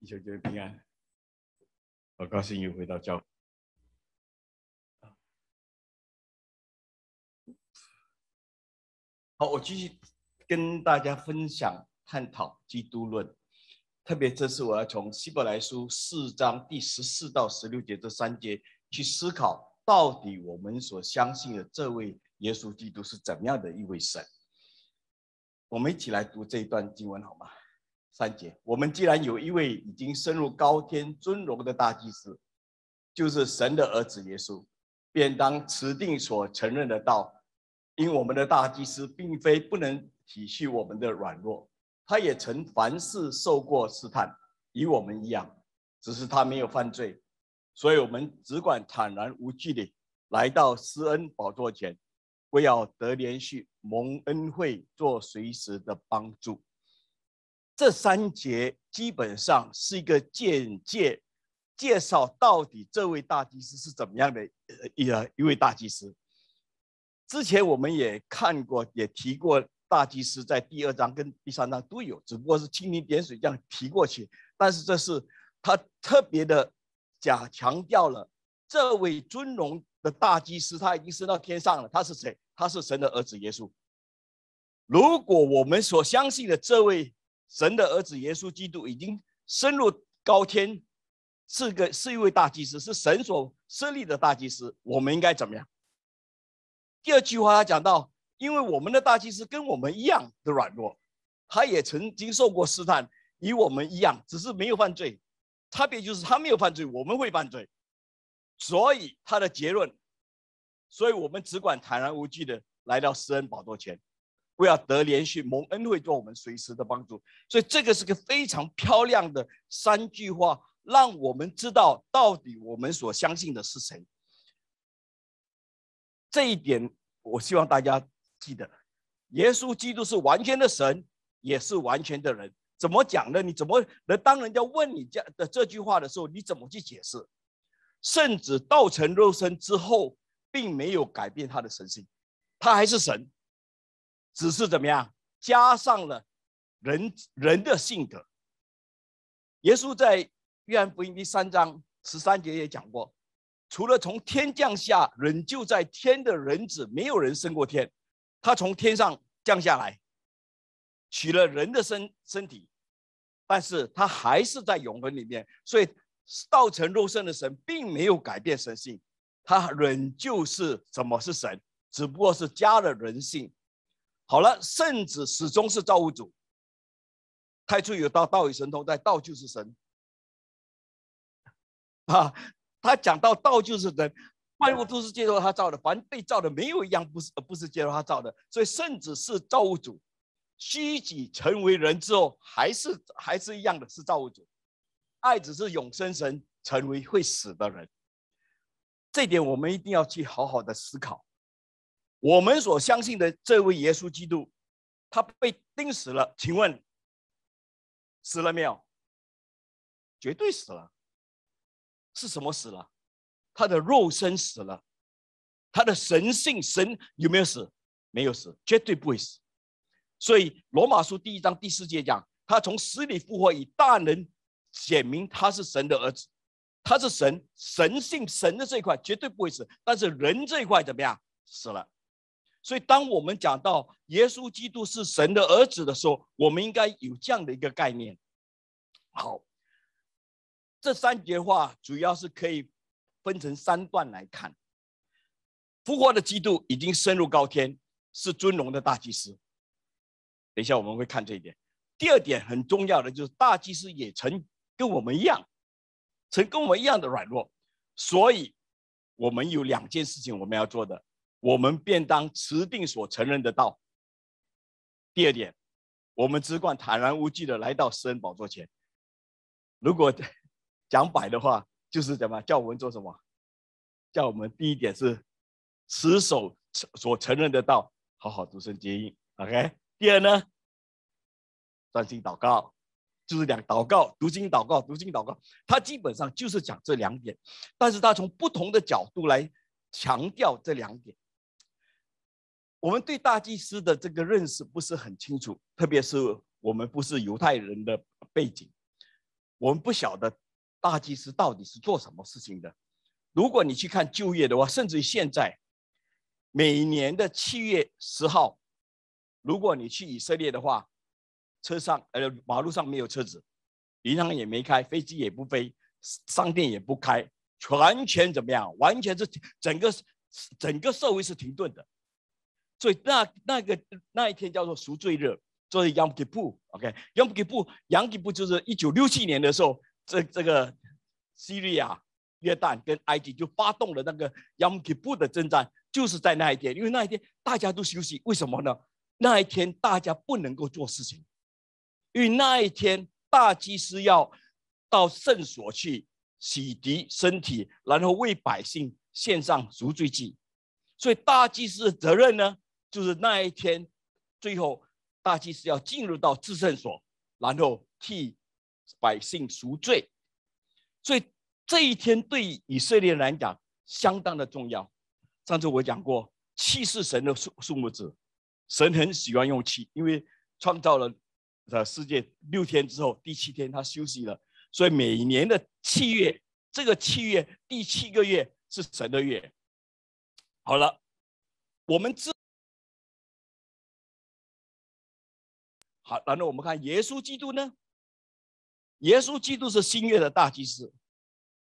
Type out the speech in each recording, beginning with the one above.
一姐皆平安。好高兴又回到教。好，我继续跟大家分享探讨基督论，特别这次我要从《希伯来书》四章第十四到十六节这三节去思考，到底我们所相信的这位耶稣基督是怎么样的一位神？我们一起来读这一段经文好吗？三节，我们既然有一位已经升入高天尊荣的大祭司，就是神的儿子耶稣，便当持定所承认的道。因我们的大祭司并非不能体恤我们的软弱，他也曾凡事受过试探，与我们一样，只是他没有犯罪，所以我们只管坦然无惧地来到施恩宝座前，为要得连续蒙恩惠、做随时的帮助。这三节基本上是一个简介，介绍到底这位大祭司是怎么样的一啊一位大祭司。之前我们也看过，也提过大祭司，在第二章跟第三章都有，只不过是蜻蜓点水这样提过去。但是这是他特别的假强调了这位尊荣的大祭司，他已经升到天上了。他是谁？他是神的儿子耶稣。如果我们所相信的这位。神的儿子耶稣基督已经升入高天，是个是一位大祭司，是神所设立的大祭司。我们应该怎么样？第二句话他讲到，因为我们的大祭司跟我们一样的软弱，他也曾经受过试探，与我们一样，只是没有犯罪。差别就是他没有犯罪，我们会犯罪。所以他的结论，所以我们只管坦然无惧的来到施恩宝座前。不要得连续蒙恩惠，做我们随时的帮助。所以这个是个非常漂亮的三句话，让我们知道到底我们所相信的是谁。这一点我希望大家记得，耶稣基督是完全的神，也是完全的人。怎么讲呢？你怎么能当人家问你这样的这句话的时候，你怎么去解释？甚至道成肉身之后，并没有改变他的神性，他还是神。只是怎么样？加上了人人的性格。耶稣在约翰福音第三章十三节也讲过：“除了从天降下、仍旧在天的人子，没有人胜过天。”他从天上降下来，取了人的身身体，但是他还是在永恒里面。所以，道成肉身的神并没有改变神性，他仍旧是什么是神，只不过是加了人性。好了，圣子始终是造物主。太初有道，道与神通在，道就是神。啊，他讲到道就是神，万物都是接受他造的，凡被造的没有一样不是不是接受他造的。所以圣子是造物主，虚己成为人之后，还是还是一样的，是造物主。爱子是永生神，成为会死的人。这点我们一定要去好好的思考。我们所相信的这位耶稣基督，他被钉死了。请问，死了没有？绝对死了。是什么死了？他的肉身死了，他的神性，神有没有死？没有死，绝对不会死。所以，《罗马书》第一章第四节讲，他从死里复活，以大能显明他是神的儿子，他是神神性神的这一块绝对不会死，但是人这一块怎么样？死了。所以，当我们讲到耶稣基督是神的儿子的时候，我们应该有这样的一个概念。好，这三节话主要是可以分成三段来看：复活的基督已经升入高天，是尊荣的大祭司。等一下我们会看这一点。第二点很重要的就是，大祭司也曾跟我们一样，曾跟我们一样的软弱，所以我们有两件事情我们要做的。我们便当持定所承认的道。第二点，我们只管坦然无惧的来到人宝座前。如果讲摆的话，就是怎么叫我们做什么？叫我们第一点是持守所承认的道，好好读圣经。OK。第二呢，专心祷告，就是讲祷告、读经、祷告、读经、祷告。他基本上就是讲这两点，但是他从不同的角度来强调这两点。我们对大祭司的这个认识不是很清楚，特别是我们不是犹太人的背景，我们不晓得大祭司到底是做什么事情的。如果你去看就业的话，甚至于现在每年的七月十号，如果你去以色列的话，车上呃马路上没有车子，银行也没开，飞机也不飞，商店也不开，完全怎么样？完全是整个整个社会是停顿的。所以那那个那一天叫做赎罪日，所以 Yom Kippur。OK，Yom Kippur，Yom Kippur 就是一九六七年的时候，这这个叙利亚、约旦跟埃及就发动了那个 Yom Kippur 的征战，就是在那一天。因为那一天大家都休息，为什么呢？那一天大家不能够做事情，因为那一天大祭司要到圣所去洗涤身体，然后为百姓献上赎罪祭。所以大祭司的责任呢？就是那一天，最后大祭司要进入到至圣所，然后替百姓赎罪，所以这一天对以色列来讲相当的重要。上次我讲过，气是神的数数目字，神很喜欢用气，因为创造了世界六天之后，第七天他休息了，所以每年的七月，这个七月第七个月是神的月。好了，我们知。好，然后我们看耶稣基督呢？耶稣基督是新约的大祭司，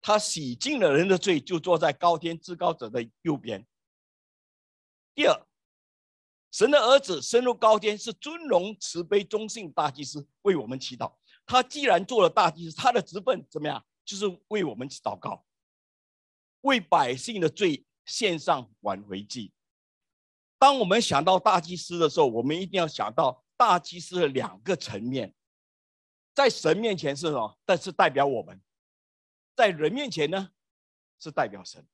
他洗净了人的罪，就坐在高天至高者的右边。第二，神的儿子深入高天，是尊荣、慈悲、忠信大祭司，为我们祈祷。他既然做了大祭司，他的职分怎么样？就是为我们祷告，为百姓的罪献上挽回祭。当我们想到大祭司的时候，我们一定要想到。大祭司的两个层面，在神面前是什么？但是代表我们，在人面前呢，是代表神，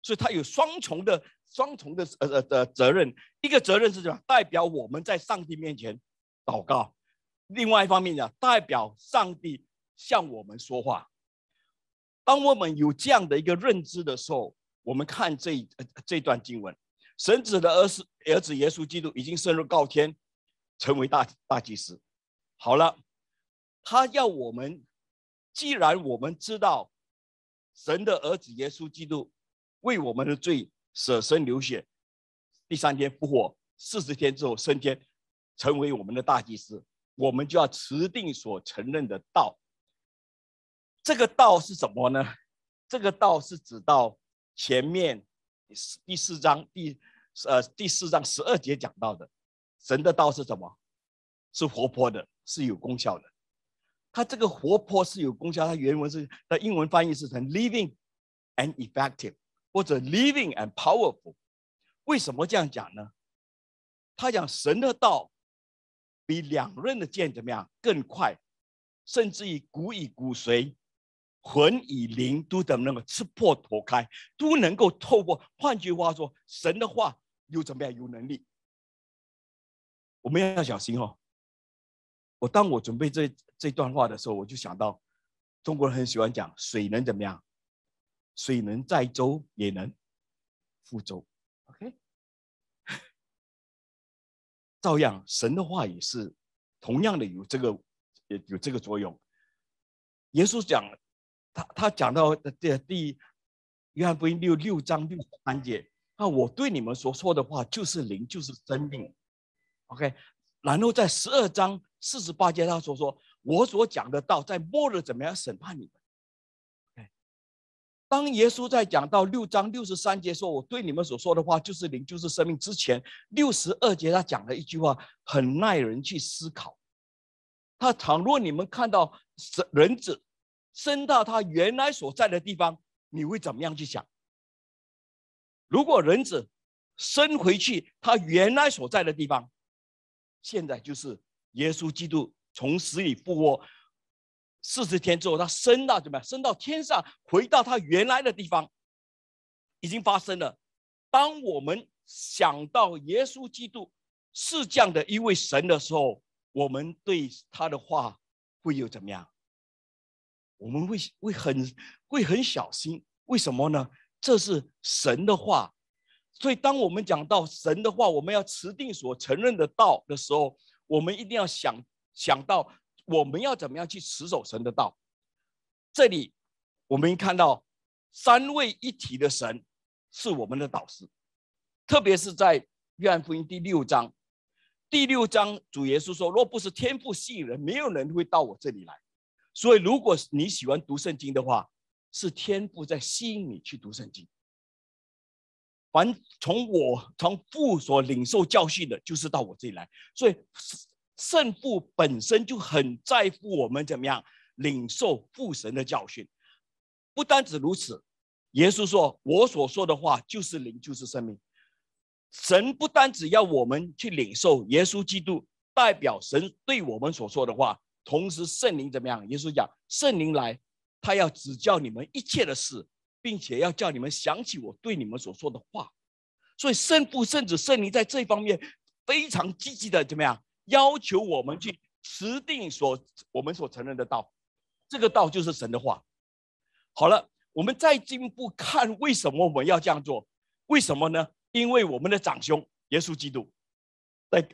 所以他有双重的双重的呃呃呃责任。一个责任是什么？代表我们在上帝面前祷告；，另外一方面呢，代表上帝向我们说话。当我们有这样的一个认知的时候，我们看这呃、这段经文：，神子的儿子儿子耶稣基督已经升入高天。成为大大祭司。好了，他要我们，既然我们知道神的儿子耶稣基督为我们的罪舍身流血，第三天复活，四十天之后升天，成为我们的大祭司，我们就要持定所承认的道。这个道是什么呢？这个道是指到前面第四章第呃第四章十二节讲到的。神的道是什么？是活泼的，是有功效的。他这个活泼是有功效，他原文是，他英文翻译是成 “living and effective” 或者 “living and powerful”。为什么这样讲呢？他讲神的道比两刃的剑怎么样？更快，甚至于骨以骨髓、魂以灵都怎么能够刺破、躲开，都能够透过。换句话说，神的话有怎么样？有能力。我们要小心哦！我当我准备这这段话的时候，我就想到中国人很喜欢讲“水能怎么样？水能载舟，也能覆舟。”OK，照样神的话也是同样的有这个有有这个作用。耶稣讲，他他讲到第第一约翰福音六六章六十三节：“那我对你们所说的话，就是灵，就是生命。” OK，然后在十二章四十八节，他所说我所讲的道，在末日怎么样审判你们？”当耶稣在讲到六章六十三节说：“我对你们所说的话，就是灵，就是生命。”之前六十二节他讲了一句话，很耐人去思考。他倘若你们看到人子伸到他原来所在的地方，你会怎么样去想？如果人子伸回去他原来所在的地方？现在就是耶稣基督从死里复活，四十天之后，他升到怎么样？升到天上，回到他原来的地方，已经发生了。当我们想到耶稣基督是这样的一位神的时候，我们对他的话会有怎么样？我们会会很会很小心，为什么呢？这是神的话。所以，当我们讲到神的话，我们要持定所承认的道的时候，我们一定要想想到我们要怎么样去持守神的道。这里我们看到三位一体的神是我们的导师，特别是在约翰福音第六章。第六章主耶稣说：“若不是天赋吸引人，没有人会到我这里来。”所以，如果你喜欢读圣经的话，是天赋在吸引你去读圣经。完，从我从父所领受教训的，就是到我这里来。所以圣父本身就很在乎我们怎么样领受父神的教训。不单止如此，耶稣说我所说的话就是灵，就是生命。神不单只要我们去领受耶稣基督代表神对我们所说的话，同时圣灵怎么样？耶稣讲圣灵来，他要指教你们一切的事。并且要叫你们想起我对你们所说的话，所以圣父、圣子、圣灵在这方面非常积极的，怎么样要求我们去持定所我们所承认的道，这个道就是神的话。好了，我们再进一步看，为什么我们要这样做？为什么呢？因为我们的长兄耶稣基督在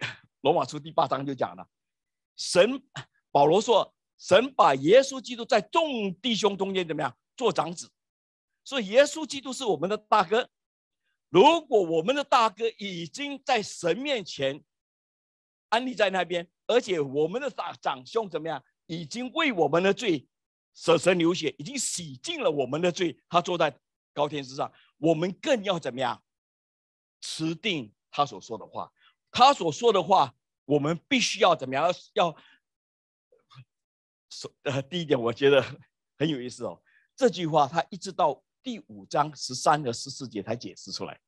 罗马书第八章就讲了，神保罗说，神把耶稣基督在众弟兄中间怎么样做长子。所以，耶稣基督是我们的大哥。如果我们的大哥已经在神面前安立在那边，而且我们的大长兄怎么样，已经为我们的罪舍身流血，已经洗净了我们的罪，他坐在高天之上，我们更要怎么样？持定他所说的话。他所说的话，我们必须要怎么样？要。说呃，第一点，我觉得很有意思哦。这句话，他一直到。第五章十三和十四节才解释出来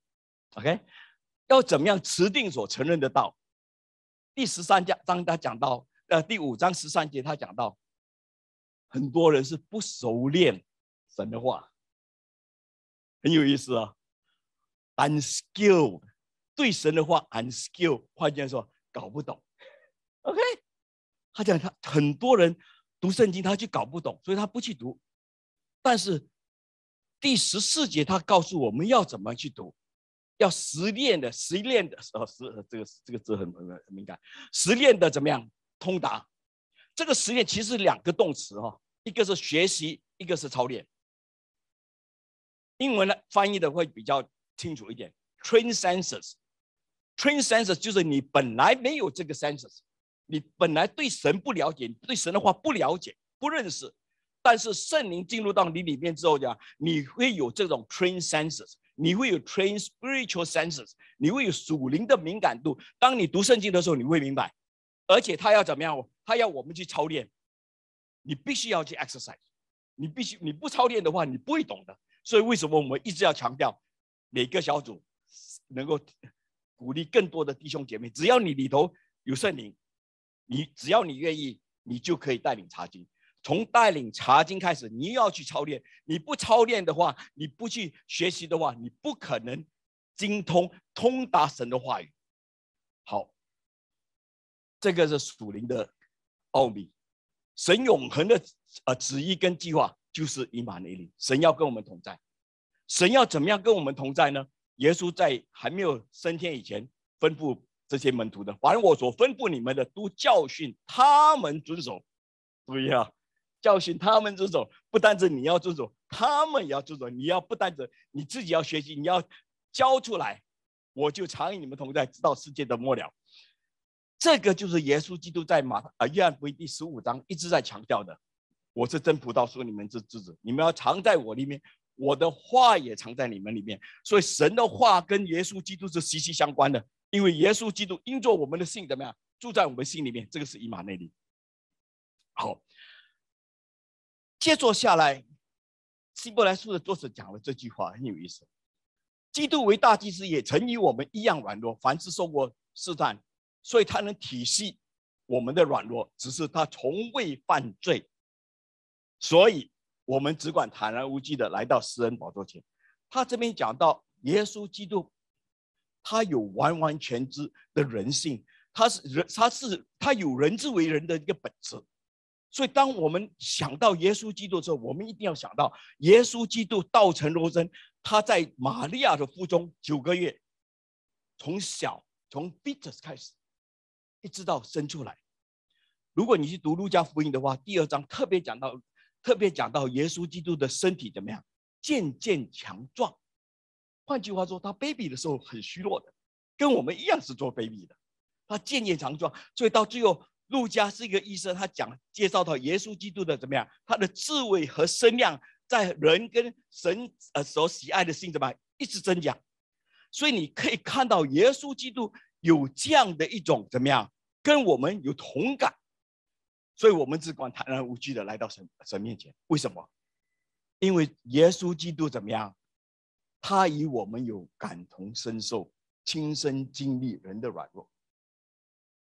，OK，要怎么样持定所承认的道？第十三章他讲到，呃，第五章十三节他讲到，很多人是不熟练神的话，很有意思啊，unskilled 对神的话 unskilled，换句话说搞不懂，OK，他讲他很多人读圣经他就搞不懂，所以他不去读，但是。第十四节，他告诉我们要怎么去读，要实练的，实练的，哦，实这个这个字很很很敏感，实练的怎么样？通达，这个实验其实两个动词哈，一个是学习，一个是操练。英文呢翻译的会比较清楚一点，train senses，train senses 就是你本来没有这个 senses，你本来对神不了解，对神的话不了解，不认识。但是圣灵进入到你里面之后，讲你会有这种 train senses，你会有 train spiritual senses，你会有属灵的敏感度。当你读圣经的时候，你会明白。而且他要怎么样？他要我们去操练，你必须要去 exercise。你必须你不操练的话，你不会懂的。所以为什么我们一直要强调每个小组能够鼓励更多的弟兄姐妹？只要你里头有圣灵，你只要你愿意，你就可以带领查经。从带领查经开始，你要去操练。你不操练的话，你不去学习的话，你不可能精通通达神的话语。好，这个是属灵的奥秘。神永恒的呃旨意跟计划就是以马内利。神要跟我们同在，神要怎么样跟我们同在呢？耶稣在还没有升天以前，吩咐这些门徒的：“凡我所吩咐你们的，都教训他们遵守。”注意啊。教训他们这种不单是你要这种，他们也要这种。你要不单止，你自己要学习，你要教出来，我就常与你们同在，知道世界的末了。这个就是耶稣基督在马啊约翰福音第十五章一直在强调的。我是真葡萄树，你们是枝子，你们要藏在我里面，我的话也藏在你们里面。所以神的话跟耶稣基督是息息相关的，因为耶稣基督因着我们的信怎么样，住在我们心里面。这个是以马内利。好。接着下来，新柏来书的作者讲了这句话很有意思：，基督为大祭司，也曾与我们一样软弱，凡事受过试探，所以他能体恤我们的软弱，只是他从未犯罪，所以我们只管坦然无惧的来到施恩宝座前。他这边讲到耶稣基督，他有完完全全的人性，他是人，他是他有人之为人的一个本质。所以，当我们想到耶稣基督的时候，我们一定要想到耶稣基督道成肉身，他在玛利亚的腹中九个月，从小从 f i t u s 开始，一直到生出来。如果你去读路加福音的话，第二章特别讲到，特别讲到耶稣基督的身体怎么样，渐渐强壮。换句话说，他 baby 的时候很虚弱的，跟我们一样是做 baby 的，他渐渐强壮，所以到最后。路家是一个医生，他讲介绍到耶稣基督的怎么样？他的智慧和声量在人跟神呃所喜爱的心怎么一直增加？所以你可以看到耶稣基督有这样的一种怎么样，跟我们有同感，所以我们只管坦然无惧的来到神神面前。为什么？因为耶稣基督怎么样？他与我们有感同身受，亲身经历人的软弱。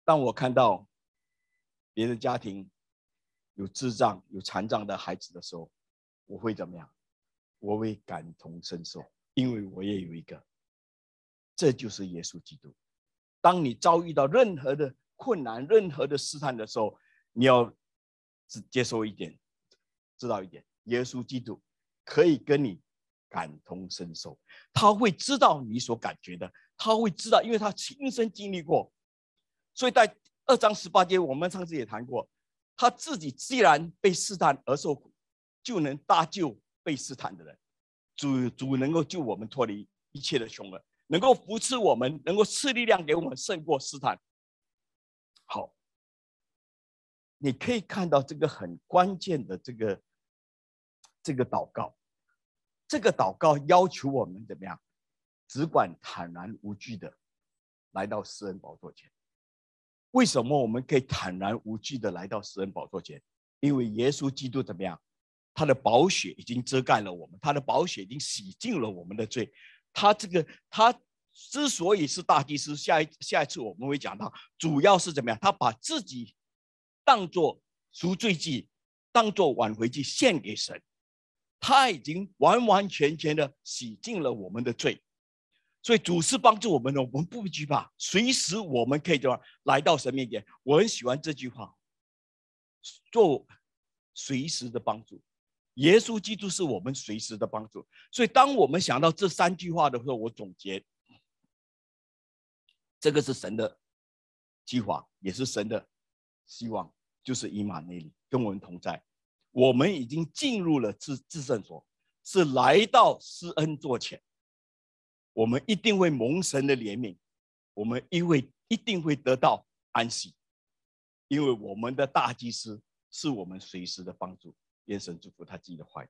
当我看到。别的家庭有智障、有残障的孩子的时候，我会怎么样？我会感同身受，因为我也有一个。这就是耶稣基督。当你遭遇到任何的困难、任何的试探的时候，你要只接受一点，知道一点，耶稣基督可以跟你感同身受，他会知道你所感觉的，他会知道，因为他亲身经历过，所以在。二章十八节，我们上次也谈过，他自己既然被试探而受苦，就能搭救被试探的人，主主能够救我们脱离一切的穷恶，能够扶持我们，能够赐力量给我们，胜过试探。好，你可以看到这个很关键的这个这个祷告，这个祷告要求我们怎么样？只管坦然无惧的来到施人宝座前。为什么我们可以坦然无惧地来到神人宝座前？因为耶稣基督怎么样？他的宝血已经遮盖了我们，他的宝血已经洗净了我们的罪。他这个他之所以是大祭司，下一下一次我们会讲到，主要是怎么样？他把自己当做赎罪祭，当做挽回祭献给神，他已经完完全全的洗净了我们的罪。所以主是帮助我们的，我们不惧怕，随时我们可以怎来到神面前？我很喜欢这句话，做随时的帮助。耶稣基督是我们随时的帮助。所以当我们想到这三句话的时候，我总结，这个是神的计划，也是神的希望，就是以马内利跟我们同在。我们已经进入了自自圣所，是来到施恩座前。我们一定会蒙神的怜悯，我们因为一定会得到安息，因为我们的大祭司是我们随时的帮助，愿神祝福他自己的话语。